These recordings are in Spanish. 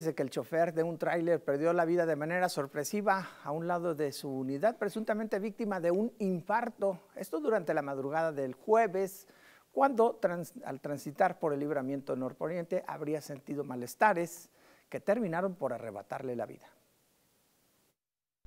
Dice que el chofer de un tráiler perdió la vida de manera sorpresiva a un lado de su unidad, presuntamente víctima de un infarto. Esto durante la madrugada del jueves, cuando al transitar por el libramiento norponiente habría sentido malestares que terminaron por arrebatarle la vida.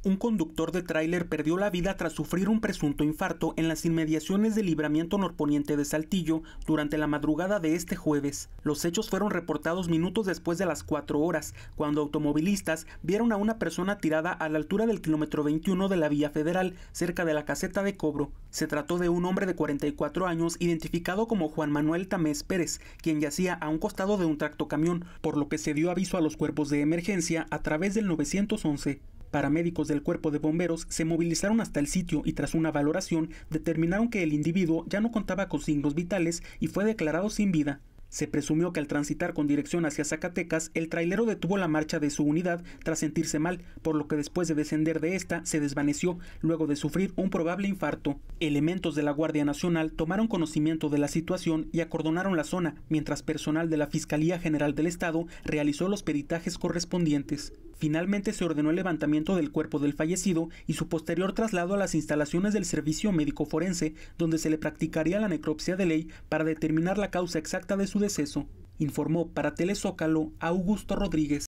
Un conductor de tráiler perdió la vida tras sufrir un presunto infarto en las inmediaciones del libramiento norponiente de Saltillo durante la madrugada de este jueves. Los hechos fueron reportados minutos después de las 4 horas, cuando automovilistas vieron a una persona tirada a la altura del kilómetro 21 de la vía federal, cerca de la caseta de cobro. Se trató de un hombre de 44 años identificado como Juan Manuel Tamés Pérez, quien yacía a un costado de un tractocamión, por lo que se dio aviso a los cuerpos de emergencia a través del 911. Paramédicos del cuerpo de bomberos se movilizaron hasta el sitio y tras una valoración determinaron que el individuo ya no contaba con signos vitales y fue declarado sin vida. Se presumió que al transitar con dirección hacia Zacatecas, el trailero detuvo la marcha de su unidad tras sentirse mal, por lo que después de descender de esta se desvaneció, luego de sufrir un probable infarto. Elementos de la Guardia Nacional tomaron conocimiento de la situación y acordonaron la zona, mientras personal de la Fiscalía General del Estado realizó los peritajes correspondientes. Finalmente se ordenó el levantamiento del cuerpo del fallecido y su posterior traslado a las instalaciones del servicio médico forense, donde se le practicaría la necropsia de ley para determinar la causa exacta de su deceso, informó para Telezócalo Augusto Rodríguez.